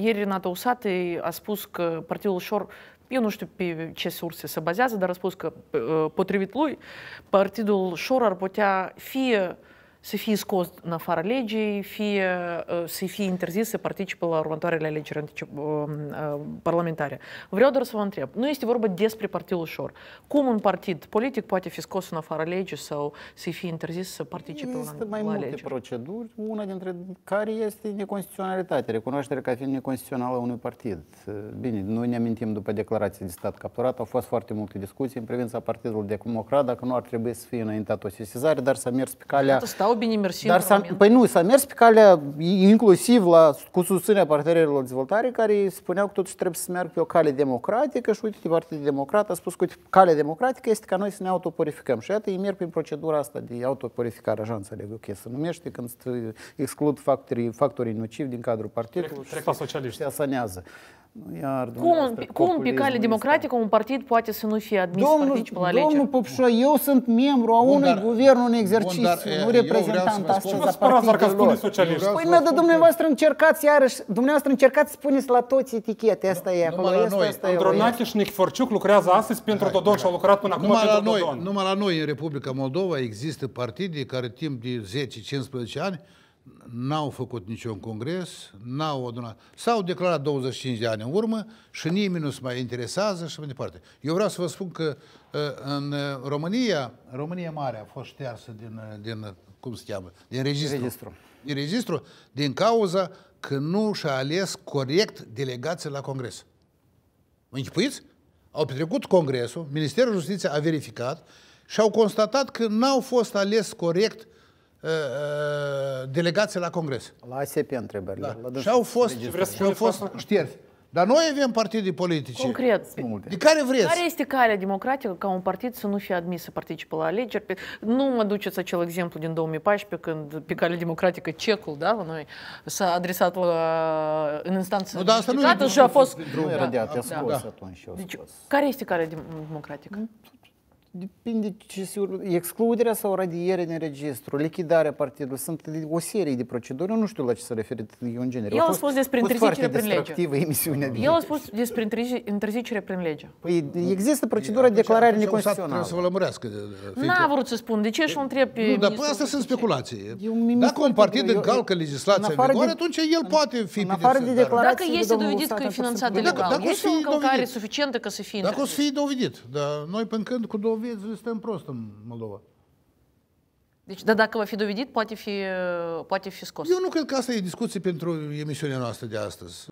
Ieri Renata Usate a spus că Partidul Șor eu nu știu pe ce surse se bazează, dar a spus că uh, potrivit lui, partidul Șor ar putea fie uh, să fie scos în afara legii, fie, uh, să fie interzis să participe la următoarele alegeri um, uh, parlamentare. Vreau doar să vă întreb, nu este vorba despre partidul ușor. Cum un partid politic poate fi scos în afara legii sau să fie interzis să participe este la, mai multe alegeri? proceduri, una dintre care este neconstituționalitatea, recunoașterea ca fiind neconstituțională a unui partid. Uh, bine, noi ne amintim după declarația de stat capturat, au fost foarte multe discuții în privința Partidului Democrat, dacă nu ar trebui să fie înaintat o sesizare, dar s-a mers pe calea au bine mers și Dar s-a, păi nu, s-a mers pe calea inclusiv la, cu susținerea partenerilor de dezvoltare care spuneau că totuși trebuie să meargă pe o cale democratică și uite, Partidul Democrat a spus că uite, calea democratică este ca noi să ne autopurificăm. Și iată, ei merg prin procedura asta de autopurificare, așa înțeleg ok, să se numește când exclud factorii, factorii nocivi din cadrul partidului trec, trec și socialiști. se asanează. Iar, cum, cum pe cale democratică un partid poate să nu fie admis domnul, să participe la lege? Domnul Popșa, eu sunt membru a unui guvern în exercițiu, nu reprezentant astăzi la Partidul Socialist. Păi, mă, dar dumneavoastră încercați iarăși, dumneavoastră încercați, spuneți la toți etichete, asta e acolo, asta, asta e. Andronache și Nichiforciuc lucrează astăzi pentru Dodon și au lucrat până acum pentru Dodon. Numai la noi, în Republica Moldova, există partide care timp de 10-15 ani n-au făcut niciun congres, n-au adunat. S-au declarat 25 de ani în urmă și nimeni nu se mai interesează și mai departe. Eu vreau să vă spun că uh, în România, România Mare a fost ștearsă din, uh, din cum se cheamă, din registru. registru. Din registru, din cauza că nu și-a ales corect delegația la Congres. Mă închipuiți? Au petrecut Congresul, Ministerul Justiției a verificat și au constatat că n-au fost ales corect uh, uh, delegații la Congres. La ASP întrebările. Da. și au fost, și au fost șterți. Dar noi avem partide politice. Concret. De care vreți? Care este calea democratică ca un partid să nu fie admis să participe la alegeri? Nu mă duceți acel exemplu din 2014 când pe calea democratică cecul, da, la noi s-a adresat la, în instanță nu, da, asta nu și a fost... Nu era de da. da. Deci, care este calea democratică? Depinde ce se urmă. Excluderea sau radierea din registru, lichidarea partidului, sunt o serie de proceduri. Eu nu știu la ce se referă eu în general. Eu am spus despre interzicere prin lege. Emisiunea eu am spus despre interzicere prin lege. Păi există procedura de declarare neconstituțională. Trebuie să vă lămurească. N-a vrut să spun. De ce și-o întreb pe... Nu, dar păi astea sunt speculații. Dacă un partid încalcă legislația în vigoare, atunci el poate fi în Dacă este dovedit că e finanțat legal, este o încălcare suficientă ca să fie Dacă o să fie dovedit, dar noi până când cu două dovezi, stăm prost în Moldova. Deci, dar dacă va fi dovedit, poate fi, poate fi scos. Eu nu cred că asta e discuție pentru emisiunea noastră de astăzi.